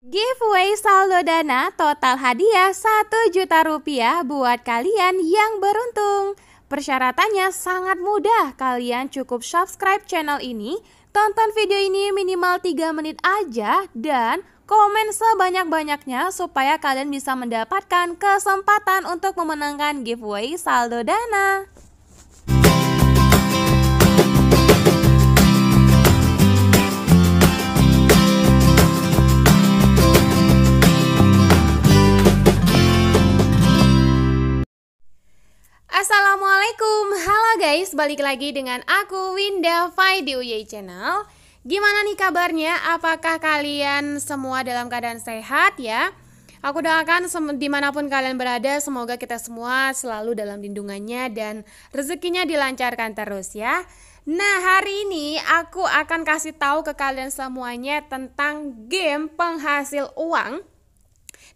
Giveaway saldo dana total hadiah 1 juta rupiah buat kalian yang beruntung. Persyaratannya sangat mudah, kalian cukup subscribe channel ini, tonton video ini minimal 3 menit aja, dan komen sebanyak-banyaknya supaya kalian bisa mendapatkan kesempatan untuk memenangkan giveaway saldo dana. Assalamualaikum, halo guys, balik lagi dengan aku Winda Fai di UY Channel Gimana nih kabarnya, apakah kalian semua dalam keadaan sehat ya? Aku doakan dimanapun kalian berada, semoga kita semua selalu dalam lindungannya dan rezekinya dilancarkan terus ya Nah hari ini aku akan kasih tahu ke kalian semuanya tentang game penghasil uang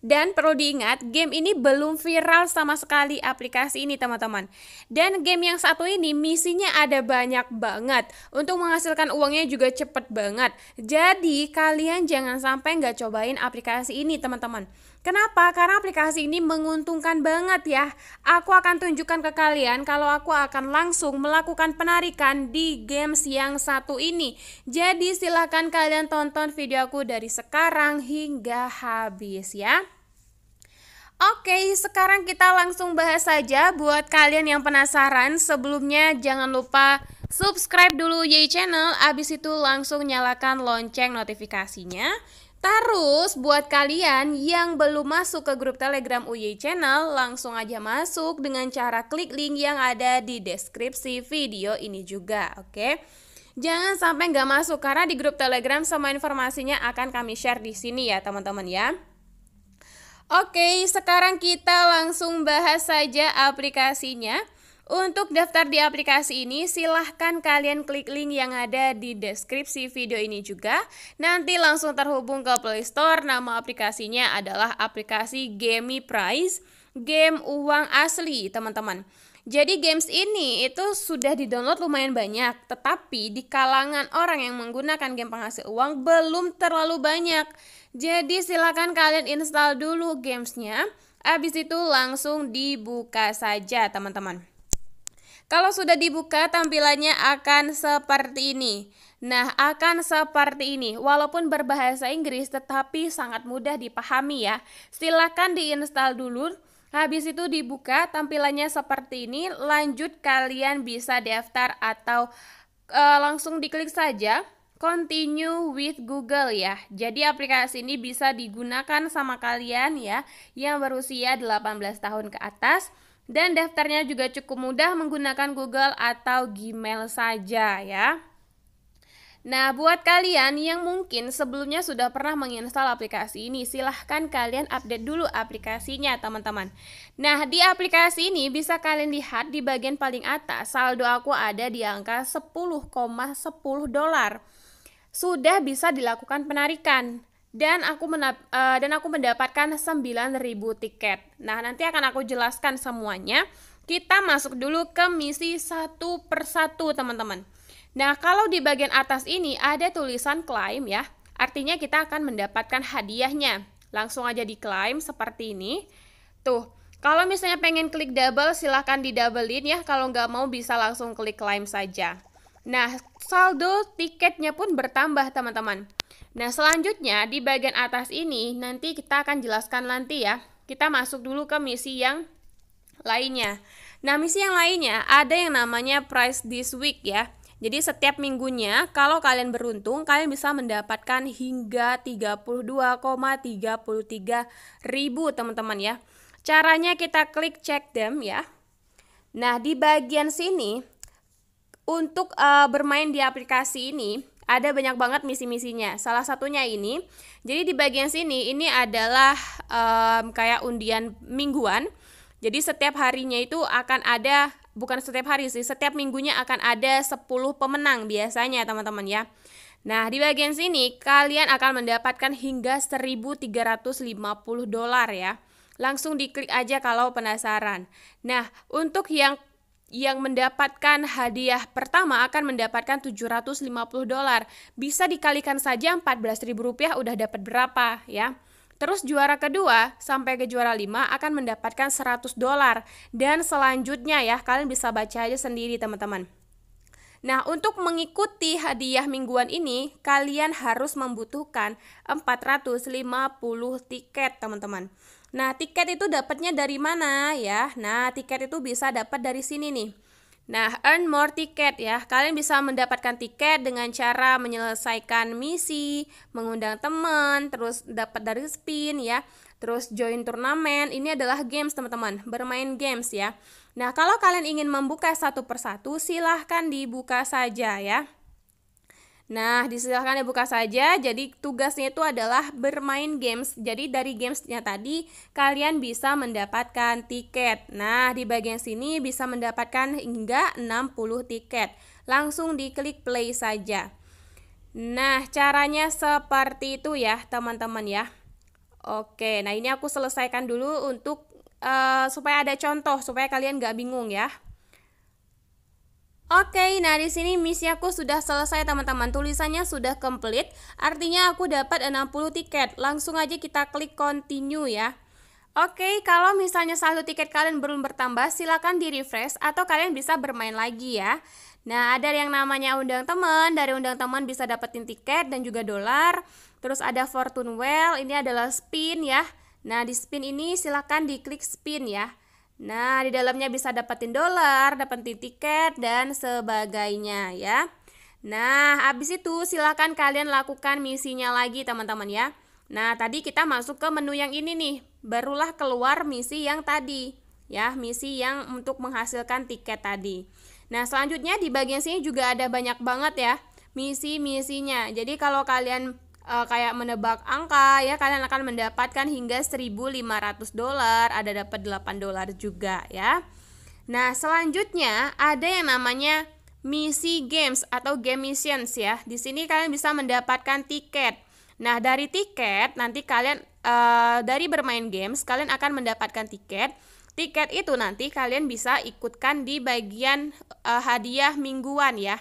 dan perlu diingat, game ini belum viral sama sekali aplikasi ini teman-teman. Dan game yang satu ini misinya ada banyak banget. Untuk menghasilkan uangnya juga cepet banget. Jadi kalian jangan sampai nggak cobain aplikasi ini teman-teman. Kenapa? Karena aplikasi ini menguntungkan banget ya. Aku akan tunjukkan ke kalian kalau aku akan langsung melakukan penarikan di games yang satu ini. Jadi silahkan kalian tonton video aku dari sekarang hingga habis ya. Oke, sekarang kita langsung bahas saja buat kalian yang penasaran. Sebelumnya jangan lupa subscribe dulu Y Channel, abis itu langsung nyalakan lonceng notifikasinya. Terus buat kalian yang belum masuk ke grup Telegram UY Channel, langsung aja masuk dengan cara klik link yang ada di deskripsi video ini juga, oke? Jangan sampai nggak masuk karena di grup Telegram semua informasinya akan kami share di sini ya teman-teman ya. Oke, sekarang kita langsung bahas saja aplikasinya. Untuk daftar di aplikasi ini, silahkan kalian klik link yang ada di deskripsi video ini juga. Nanti langsung terhubung ke Play Store, nama aplikasinya adalah aplikasi Gamey Prize, game uang asli teman-teman. Jadi games ini itu sudah didownload lumayan banyak, tetapi di kalangan orang yang menggunakan game penghasil uang belum terlalu banyak. Jadi silakan kalian install dulu gamesnya, abis itu langsung dibuka saja teman-teman. Kalau sudah dibuka tampilannya akan seperti ini. Nah, akan seperti ini. Walaupun berbahasa Inggris tetapi sangat mudah dipahami ya. Silakan diinstal dulu Habis itu dibuka, tampilannya seperti ini. Lanjut kalian bisa daftar atau e, langsung diklik saja continue with Google ya. Jadi aplikasi ini bisa digunakan sama kalian ya yang berusia 18 tahun ke atas dan daftarnya juga cukup mudah menggunakan Google atau Gmail saja ya. Nah, buat kalian yang mungkin sebelumnya sudah pernah menginstal aplikasi ini, silahkan kalian update dulu aplikasinya, teman-teman. Nah, di aplikasi ini bisa kalian lihat di bagian paling atas, saldo aku ada di angka 10,10 10 dolar. Sudah bisa dilakukan penarikan dan aku menap, uh, dan aku mendapatkan 9000 tiket. Nah, nanti akan aku jelaskan semuanya. Kita masuk dulu ke misi satu persatu, teman-teman. Nah, kalau di bagian atas ini ada tulisan claim ya. Artinya kita akan mendapatkan hadiahnya. Langsung aja di diklaim seperti ini. Tuh, kalau misalnya pengen klik double, silahkan di in ya. Kalau nggak mau bisa langsung klik claim saja. Nah, saldo tiketnya pun bertambah teman-teman. Nah, selanjutnya di bagian atas ini nanti kita akan jelaskan nanti ya. Kita masuk dulu ke misi yang lainnya. Nah, misi yang lainnya ada yang namanya price this week ya. Jadi setiap minggunya kalau kalian beruntung kalian bisa mendapatkan hingga 32,33 ribu teman-teman ya. Caranya kita klik check them ya. Nah di bagian sini untuk uh, bermain di aplikasi ini ada banyak banget misi-misinya. Salah satunya ini. Jadi di bagian sini ini adalah um, kayak undian mingguan. Jadi setiap harinya itu akan ada bukan setiap hari sih, setiap minggunya akan ada 10 pemenang biasanya teman-teman ya. Nah, di bagian sini kalian akan mendapatkan hingga 1350 dolar ya. Langsung diklik aja kalau penasaran. Nah, untuk yang yang mendapatkan hadiah pertama akan mendapatkan 750 dolar. Bisa dikalikan saja 14.000 rupiah udah dapat berapa ya. Terus juara kedua sampai ke juara lima akan mendapatkan 100 dolar dan selanjutnya ya kalian bisa baca aja sendiri teman-teman. Nah, untuk mengikuti hadiah mingguan ini, kalian harus membutuhkan 450 tiket, teman-teman. Nah, tiket itu dapatnya dari mana ya? Nah, tiket itu bisa dapat dari sini nih. Nah, earn more ticket ya. Kalian bisa mendapatkan tiket dengan cara menyelesaikan misi, mengundang teman, terus dapat dari spin ya, terus join turnamen. Ini adalah games teman-teman, bermain games ya. Nah, kalau kalian ingin membuka satu persatu, silahkan dibuka saja ya. Nah, disilahkan dibuka saja. Jadi tugasnya itu adalah bermain games. Jadi dari gamesnya tadi kalian bisa mendapatkan tiket. Nah, di bagian sini bisa mendapatkan hingga 60 tiket. Langsung diklik play saja. Nah, caranya seperti itu ya, teman-teman ya. Oke, nah ini aku selesaikan dulu untuk uh, supaya ada contoh, supaya kalian nggak bingung ya. Oke, nah di sini misi aku sudah selesai teman-teman. Tulisannya sudah komplit, artinya aku dapat 60 tiket. Langsung aja kita klik continue ya. Oke, kalau misalnya saldo tiket kalian belum bertambah, silakan di-refresh atau kalian bisa bermain lagi ya. Nah, ada yang namanya undang teman, dari undang teman bisa dapetin tiket dan juga dolar. Terus ada fortune well, ini adalah spin ya. Nah, di spin ini silakan diklik spin ya. Nah, di dalamnya bisa dapetin dolar, dapetin tiket, dan sebagainya ya. Nah, habis itu silahkan kalian lakukan misinya lagi teman-teman ya. Nah, tadi kita masuk ke menu yang ini nih. Barulah keluar misi yang tadi. Ya, misi yang untuk menghasilkan tiket tadi. Nah, selanjutnya di bagian sini juga ada banyak banget ya misi-misinya. Jadi kalau kalian e, kayak menebak angka ya kalian akan mendapatkan hingga 1.500 dolar, ada dapat 8 dolar juga ya. Nah, selanjutnya ada yang namanya misi games atau game missions ya. Di sini kalian bisa mendapatkan tiket. Nah, dari tiket nanti kalian e, dari bermain games kalian akan mendapatkan tiket. Tiket itu nanti kalian bisa ikutkan di bagian uh, hadiah mingguan ya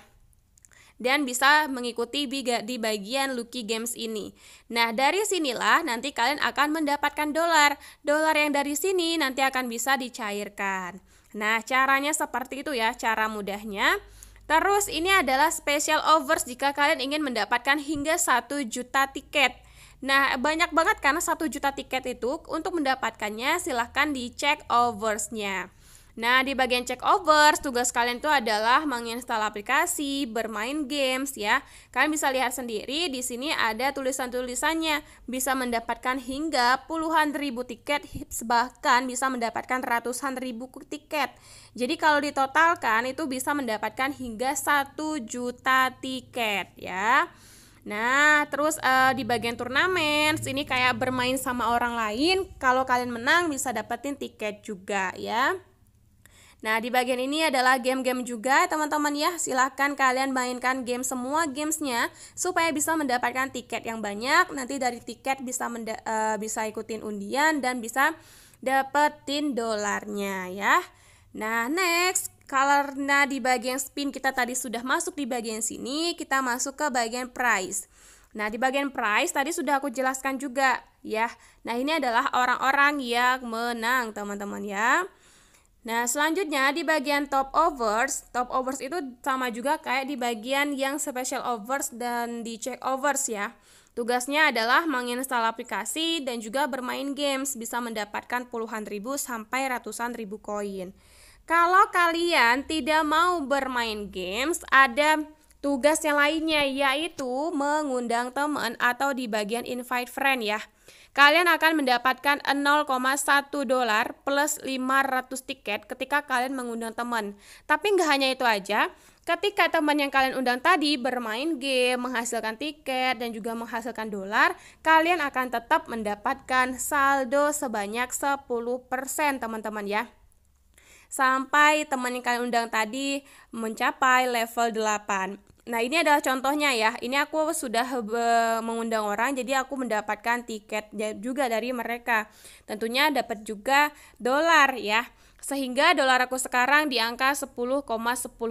dan bisa mengikuti di bagian Lucky Games ini. Nah, dari sinilah nanti kalian akan mendapatkan dolar. Dolar yang dari sini nanti akan bisa dicairkan. Nah, caranya seperti itu ya, cara mudahnya. Terus ini adalah special overs jika kalian ingin mendapatkan hingga 1 juta tiket. Nah, banyak banget karena 1 juta tiket itu untuk mendapatkannya silahkan dicek oversnya. Nah, di bagian check over, tugas kalian tuh adalah menginstal aplikasi, bermain games ya. Kalian bisa lihat sendiri di sini ada tulisan-tulisannya. Bisa mendapatkan hingga puluhan ribu tiket, bahkan bisa mendapatkan ratusan ribu tiket. Jadi kalau ditotalkan itu bisa mendapatkan hingga 1 juta tiket ya. Nah, terus uh, di bagian turnamen, ini kayak bermain sama orang lain. Kalau kalian menang bisa dapetin tiket juga ya. Nah, di bagian ini adalah game-game juga teman-teman ya. Silahkan kalian mainkan game semua gamesnya supaya bisa mendapatkan tiket yang banyak. Nanti dari tiket bisa menda uh, bisa ikutin undian dan bisa dapetin dolarnya ya. Nah, next karena di bagian spin kita tadi sudah masuk di bagian sini, kita masuk ke bagian price. Nah, di bagian price tadi sudah aku jelaskan juga ya. Nah, ini adalah orang-orang yang menang, teman-teman ya. Nah, selanjutnya di bagian top overs, top overs itu sama juga kayak di bagian yang special overs dan di check overs ya. Tugasnya adalah menginstal aplikasi dan juga bermain games bisa mendapatkan puluhan ribu sampai ratusan ribu koin. Kalau kalian tidak mau bermain games, ada tugas yang lainnya yaitu mengundang teman atau di bagian invite friend ya. Kalian akan mendapatkan 0,1 dolar plus 500 tiket ketika kalian mengundang teman. Tapi nggak hanya itu aja, ketika teman yang kalian undang tadi bermain game, menghasilkan tiket, dan juga menghasilkan dolar, kalian akan tetap mendapatkan saldo sebanyak 10% teman-teman ya sampai teman yang kalian undang tadi mencapai level 8. Nah, ini adalah contohnya ya. Ini aku sudah mengundang orang, jadi aku mendapatkan tiket juga dari mereka. Tentunya dapat juga dolar ya. Sehingga dolar aku sekarang di angka 10,10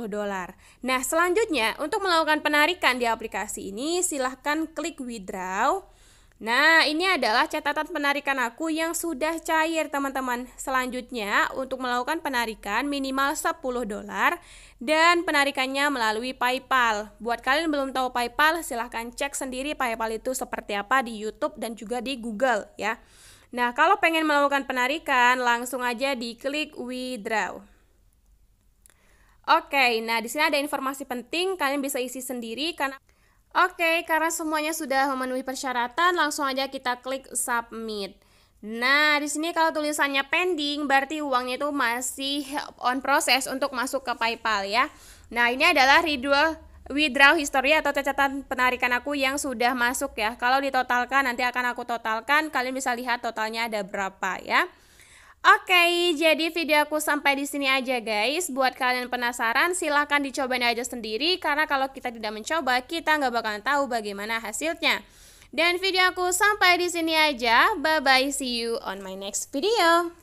dolar. Nah, selanjutnya untuk melakukan penarikan di aplikasi ini, silahkan klik withdraw Nah, ini adalah catatan penarikan aku yang sudah cair, teman-teman. Selanjutnya, untuk melakukan penarikan minimal 10 dolar dan penarikannya melalui PayPal. Buat kalian belum tahu PayPal, silahkan cek sendiri PayPal itu seperti apa di YouTube dan juga di Google ya. Nah, kalau pengen melakukan penarikan, langsung aja diklik withdraw. Oke, nah di sini ada informasi penting, kalian bisa isi sendiri karena Oke, karena semuanya sudah memenuhi persyaratan, langsung aja kita klik submit. Nah, di sini kalau tulisannya pending, berarti uangnya itu masih on process untuk masuk ke PayPal ya. Nah, ini adalah withdrawal withdraw history atau catatan penarikan aku yang sudah masuk ya. Kalau ditotalkan nanti akan aku totalkan, kalian bisa lihat totalnya ada berapa ya. Oke, okay, jadi video aku sampai di sini aja guys. Buat kalian yang penasaran, silahkan dicobain aja sendiri karena kalau kita tidak mencoba, kita nggak bakalan tahu bagaimana hasilnya. Dan video aku sampai di sini aja. Bye bye, see you on my next video.